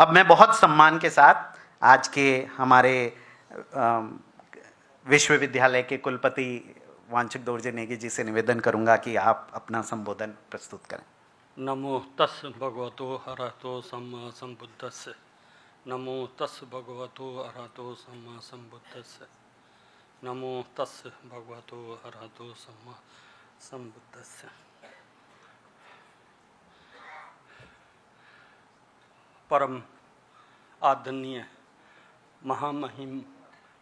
अब मैं बहुत सम्मान के साथ आज के हमारे विश्वविद्यालय के कुलपति वांछक दौरजे नेगी जी से निवेदन करूंगा कि आप अपना संबोधन प्रस्तुत करें नमो तस् भगवतो हर तो संबुद्धस् नमो तस् भगवतो हरतो सम्बुद्ध संबुद्धस् नमो तस् भगवतो हर तो संबुद्धस् परम आदरणीय महामहिम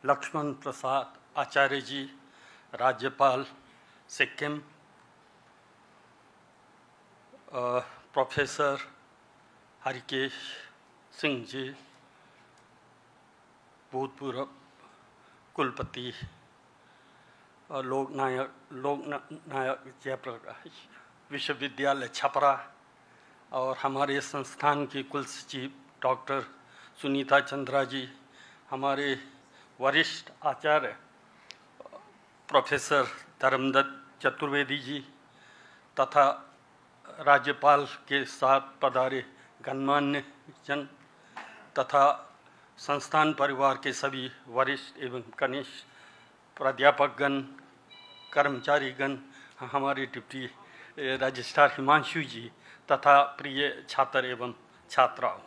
लक्ष्मण प्रसाद आचार्य जी राज्यपाल सिक्किम प्रोफेसर हरिकेश सिंह जी भूतपूर्व कुलपति लोकनायक लोकनायक जयप्रकाश विश्वविद्यालय छपरा और हमारे संस्थान की कुल सचिव डॉक्टर सुनीता चंद्रा जी हमारे वरिष्ठ आचार्य प्रोफेसर धर्मदत्त चतुर्वेदी जी तथा राज्यपाल के साथ पधारे गणमान्य जन तथा संस्थान परिवार के सभी वरिष्ठ एवं कनिष्ठ प्राध्यापकगण कर्मचारीगण हमारे डिप्टी रजिस्ट्रार हिमांशु जी तथा प्रिय छात्र एवं छात्राओं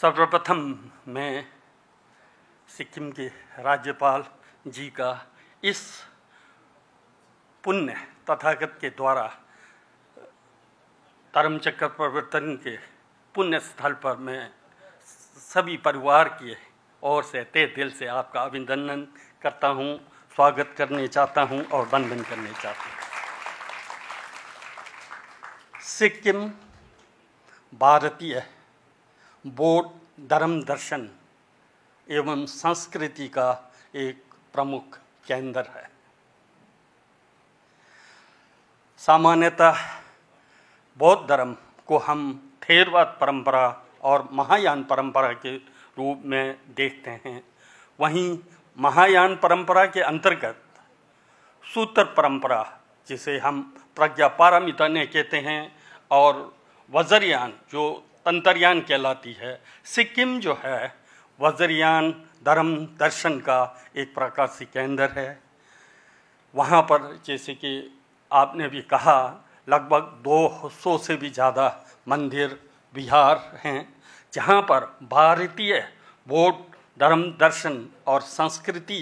सर्वप्रथम मैं सिक्किम के राज्यपाल जी का इस पुण्य तथागत के द्वारा धर्मचक्र प्रवर्तन के पुण्य स्थल पर मैं सभी परिवार के ओर से तय दिल से आपका अभिनंदन करता हूँ स्वागत करने चाहता हूं और वंदन करने चाहता हूं सिक्किम भारतीय बोर्ड धर्म दर्शन एवं संस्कृति का एक प्रमुख केंद्र है सामान्यतः बौद्ध धर्म को हम थेरवाद परंपरा और महायान परंपरा के रूप में देखते हैं वहीं महायान परंपरा के अंतर्गत सूत्र परंपरा जिसे हम ने कहते हैं और वज्रयान जो तंत्रयान कहलाती है सिक्किम जो है वज्रयान धर्म दर्शन का एक प्रकार से केंद्र है वहाँ पर जैसे कि आपने भी कहा लगभग 200 से भी ज़्यादा मंदिर विहार हैं जहाँ पर भारतीय बौद्ध धर्म दर्शन और संस्कृति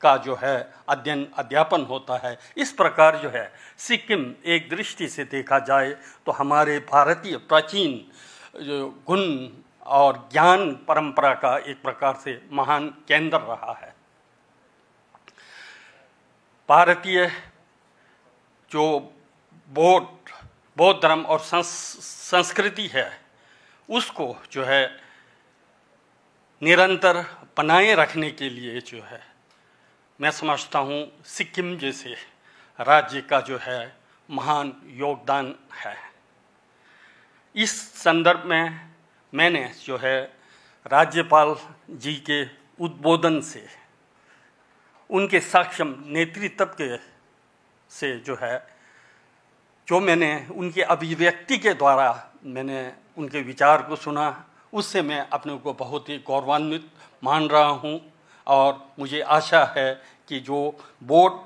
का जो है अध्ययन अध्यापन होता है इस प्रकार जो है सिक्किम एक दृष्टि से देखा जाए तो हमारे भारतीय प्राचीन जो गुण और ज्ञान परंपरा का एक प्रकार से महान केंद्र रहा है भारतीय जो बौद्ध बौद्ध धर्म और संस, संस्कृति है उसको जो है निरंतर बनाए रखने के लिए जो है मैं समझता हूँ सिक्किम जैसे राज्य का जो है महान योगदान है इस संदर्भ में मैंने जो है राज्यपाल जी के उद्बोधन से उनके सक्षम नेतृत्व के से जो है जो मैंने उनके अभिव्यक्ति के द्वारा मैंने उनके विचार को सुना उससे मैं अपने को बहुत ही गौरवान्वित मान रहा हूँ और मुझे आशा है कि जो बोध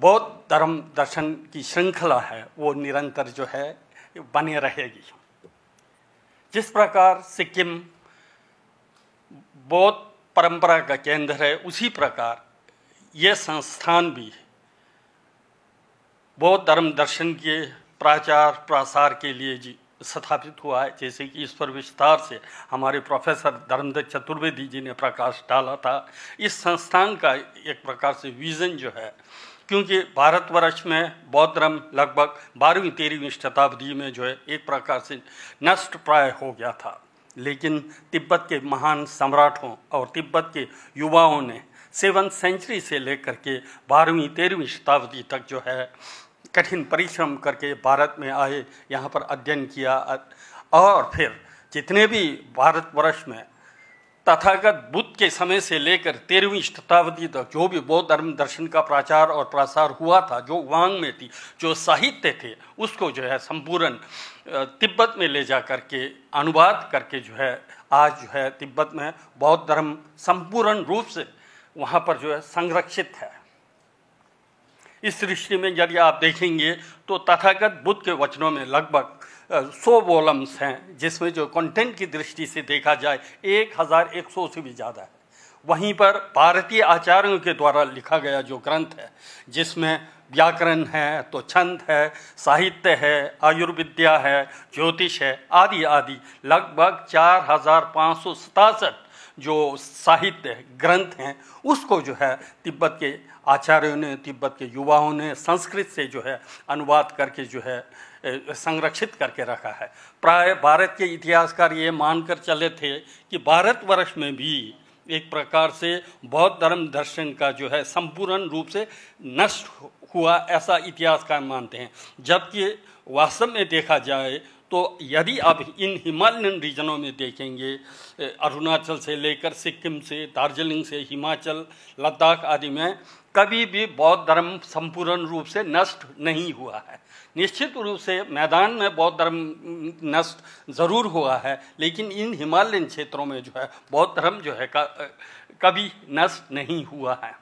बौद्ध धर्म दर्शन की श्रृंखला है वो निरंतर जो है बने रहेगी जिस प्रकार सिक्किम बौद्ध परंपरा का केंद्र है उसी प्रकार ये संस्थान भी बौद्ध धर्म दर्शन के प्राचार प्रसार के लिए जी स्थापित हुआ है जैसे कि इस पर विस्तार से हमारे प्रोफेसर धर्मदत्त चतुर्वेदी जी ने प्रकाश डाला था इस संस्थान का एक प्रकार से विज़न जो है क्योंकि भारतवर्ष में बौद्ध धर्म लगभग बारहवीं तेरहवीं शताब्दी में जो है एक प्रकार से नष्ट प्राय हो गया था लेकिन तिब्बत के महान सम्राटों और तिब्बत के युवाओं ने सेवन सेंचुरी से लेकर के बारहवीं तेरहवीं शताब्दी तक जो है कठिन परिश्रम करके भारत में आए यहाँ पर अध्ययन किया और फिर जितने भी भारतवर्ष में तथागत बुद्ध के समय से लेकर तेरहवीं शताब्दी तक जो भी बौद्ध धर्म दर्शन का प्रचार और प्रसार हुआ था जो वांग में थी जो साहित्य थे उसको जो है संपूर्ण तिब्बत में ले जा करके अनुवाद करके जो है आज जो है तिब्बत में बौद्ध धर्म संपूर्ण रूप से वहाँ पर जो है संरक्षित है इस सृष्टि में यदि आप देखेंगे तो तथागत बुद्ध के वचनों में लगभग सौ वॉलम्स हैं जिसमें जो कंटेंट की दृष्टि से देखा जाए एक हज़ार एक सौ से भी ज़्यादा है वहीं पर भारतीय आचार्यों के द्वारा लिखा गया जो ग्रंथ है जिसमें व्याकरण है तो छंद है साहित्य है आयुर्विद्या है ज्योतिष है आदि आदि लगभग चार हज़ार पाँच सौ सतासठ जो साहित्य ग्रंथ हैं उसको जो है तिब्बत के आचार्यों ने तिब्बत के युवाओं ने संस्कृत से जो है अनुवाद करके जो है संरक्षित करके रखा है प्राय भारत के इतिहासकार ये मानकर चले थे कि भारतवर्ष में भी एक प्रकार से बौद्ध धर्म दर्शन का जो है संपूर्ण रूप से नष्ट हुआ ऐसा इतिहासकार मानते हैं जबकि वास्तव में देखा जाए तो यदि आप इन हिमालयन रीजनों में देखेंगे अरुणाचल से लेकर सिक्किम से दार्जिलिंग से हिमाचल लद्दाख आदि में कभी भी बौद्ध धर्म संपूर्ण रूप से नष्ट नहीं हुआ है निश्चित रूप से मैदान में बौद्ध धर्म नष्ट ज़रूर हुआ है लेकिन इन हिमालयन क्षेत्रों में जो है बौद्ध धर्म जो है कभी नष्ट नहीं हुआ है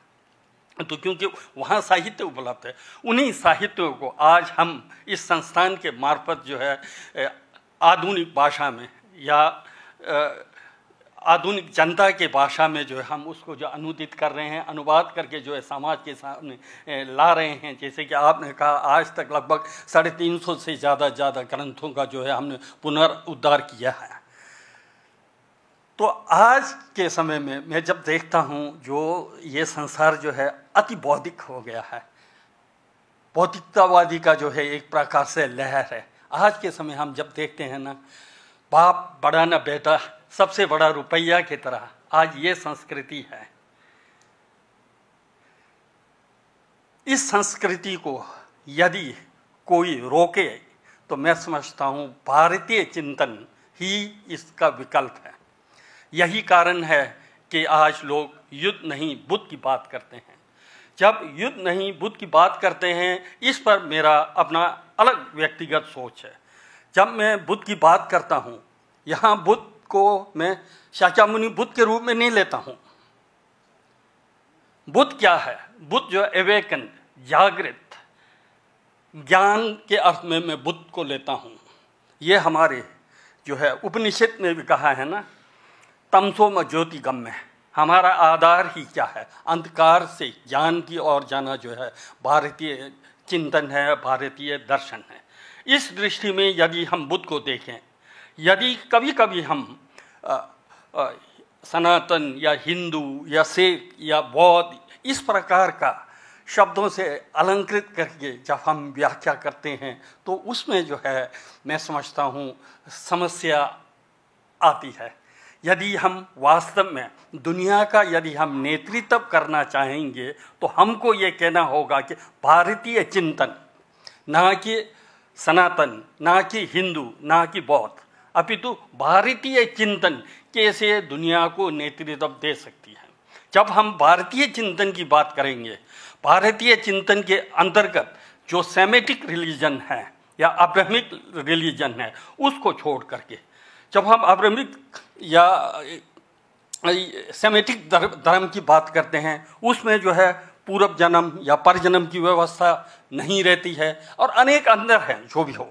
तो क्योंकि वहाँ साहित्य उपलब्ध है उन्हीं साहित्यों को आज हम इस संस्थान के मार्फत जो है आधुनिक भाषा में या आधुनिक जनता के भाषा में जो है हम उसको जो अनुदित कर रहे हैं अनुवाद करके जो है समाज के सामने ला रहे हैं जैसे कि आपने कहा आज तक लगभग साढ़े तीन सौ से ज़्यादा ज़्यादा ग्रंथों का जो है हमने पुनर्उद्धार किया है तो आज के समय में मैं जब देखता हूँ जो ये संसार जो है अति बौद्धिक हो गया है भौतिकतावादी का जो है एक प्रकार से लहर है आज के समय हम जब देखते हैं ना बाप बड़ा ना बेटा सबसे बड़ा रुपया की तरह आज ये संस्कृति है इस संस्कृति को यदि कोई रोके तो मैं समझता हूँ भारतीय चिंतन ही इसका विकल्प है यही कारण है कि आज लोग युद्ध नहीं बुद्ध की बात करते हैं जब युद्ध नहीं बुद्ध की बात करते हैं इस पर मेरा अपना अलग व्यक्तिगत सोच है जब मैं बुद्ध की बात करता हूँ यहाँ बुद्ध को मैं मुनि बुद्ध के रूप में नहीं लेता हूँ बुद्ध क्या है बुद्ध जो एवेकन जागृत ज्ञान के अर्थ में मैं बुद्ध को लेता हूँ ये हमारे जो है उपनिषद में भी कहा है ना तमसोम ज्योति गम में हमारा आधार ही क्या है अंधकार से ज्ञान की ओर जाना जो है भारतीय चिंतन है भारतीय दर्शन है इस दृष्टि में यदि हम बुद्ध को देखें यदि कभी कभी हम आ, आ, सनातन या हिंदू या सिख या बौद्ध इस प्रकार का शब्दों से अलंकृत करके जब हम व्याख्या करते हैं तो उसमें जो है मैं समझता हूँ समस्या आती है यदि हम वास्तव में दुनिया का यदि हम नेतृत्व करना चाहेंगे तो हमको ये कहना होगा कि भारतीय चिंतन ना कि सनातन ना कि हिंदू ना कि बौद्ध अपितु भारतीय चिंतन कैसे दुनिया को नेतृत्व दे सकती है जब हम भारतीय चिंतन की बात करेंगे भारतीय चिंतन के अंतर्गत जो सेमेटिक रिलीजन है या अब्रहमिक रिलीजन है उसको छोड़ करके जब हम अब्रमिक या सेमेटिक धर्म की बात करते हैं उसमें जो है पूर्व जन्म या परजन्म की व्यवस्था नहीं रहती है और अनेक अंदर हैं जो भी हो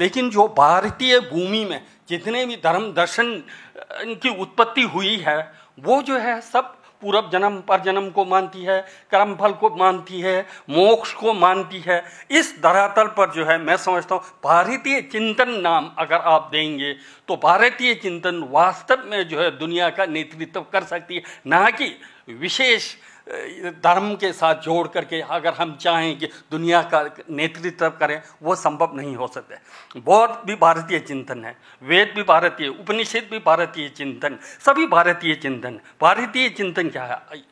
लेकिन जो भारतीय भूमि में जितने भी धर्म दर्शन की उत्पत्ति हुई है वो जो है सब पूर्व जन्म पर जन्म को मानती है कर्म फल को मानती है मोक्ष को मानती है इस धरातल पर जो है मैं समझता हूँ भारतीय चिंतन नाम अगर आप देंगे तो भारतीय चिंतन वास्तव में जो है दुनिया का नेतृत्व कर सकती है ना कि विशेष धर्म के साथ जोड़ करके अगर हम चाहें कि दुनिया का नेतृत्व करें वो संभव नहीं हो सकता बौद्ध भी भारतीय चिंतन है वेद भी भारतीय उपनिषद भी भारतीय चिंतन सभी भारतीय चिंतन भारतीय चिंतन क्या है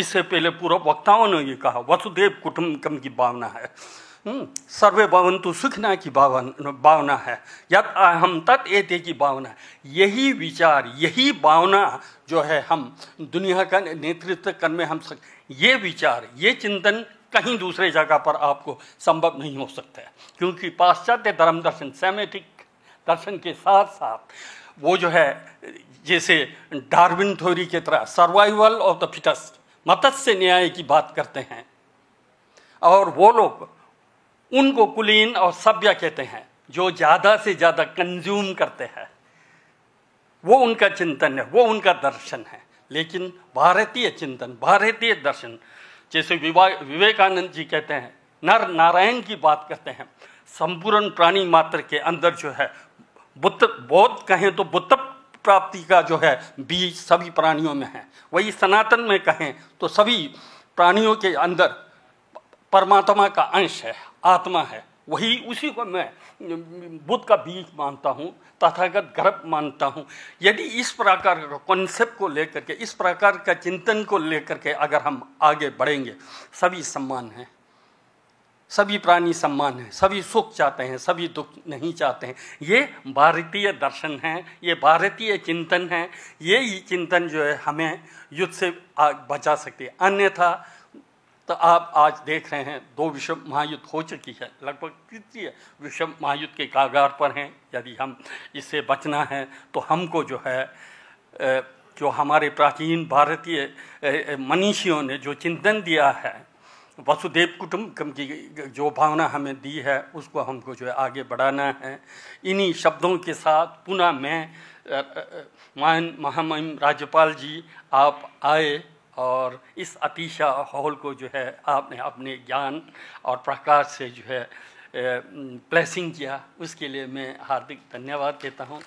इससे पहले पूर्व वक्ताओं ने ये कहा वसुदेव कुटुम्बकम की भावना है हम्म। सर्वे भवंतु सुखना की भावना भावना है यद अहम तत् एते की भावना यही विचार यही भावना जो है हम दुनिया का नेतृत्व करने में हम सक ये विचार ये चिंतन कहीं दूसरे जगह पर आपको संभव नहीं हो सकता है क्योंकि पाश्चात्य धर्म दर्शन सेमेटिक दर्शन के साथ साथ वो जो है जैसे डार्विन थ्योरी की तरह सर्वाइवल ऑफ द फिटस्ट मतस्य न्याय की बात करते हैं और वो लोग उनको कुलीन और सभ्य कहते हैं जो ज़्यादा से ज़्यादा कंज्यूम करते हैं वो उनका चिंतन है वो उनका दर्शन है लेकिन भारतीय चिंतन भारतीय दर्शन जैसे विवेकानंद जी कहते हैं नर नारायण की बात करते हैं संपूर्ण प्राणी मात्र के अंदर जो है बुद्ध बौद्ध कहें तो बुद्ध प्राप्ति का जो है बीज सभी प्राणियों में है वही सनातन में कहें तो सभी प्राणियों के अंदर परमात्मा का अंश है आत्मा है वही उसी को मैं बुद्ध का बीज मानता हूँ तथागत गर्भ मानता हूँ यदि इस प्रकार का कॉन्सेप्ट को लेकर के इस प्रकार का चिंतन को लेकर के अगर हम आगे बढ़ेंगे सभी सम्मान हैं सभी प्राणी सम्मान है सभी सुख चाहते हैं सभी दुख नहीं चाहते हैं ये भारतीय दर्शन है ये भारतीय चिंतन है ये ही चिंतन जो है हमें युद्ध से बचा सकती है अन्यथा तो आप आज देख रहे हैं दो विश्व महायुद्ध हो चुकी है लगभग तृतीय विश्व महायुद्ध के कागार पर हैं यदि हम इससे बचना है तो हमको जो है जो हमारे प्राचीन भारतीय मनीषियों ने जो चिंतन दिया है वसुदेव कुटुम्बकम की जो भावना हमें दी है उसको हमको जो है आगे बढ़ाना है इन्हीं शब्दों के साथ पुनः मैं महामहिम राज्यपाल जी आप आए और इस अतीशा हॉल को जो है आपने अपने ज्ञान और प्रकाश से जो है प्लेसिंग किया उसके लिए मैं हार्दिक धन्यवाद देता हूँ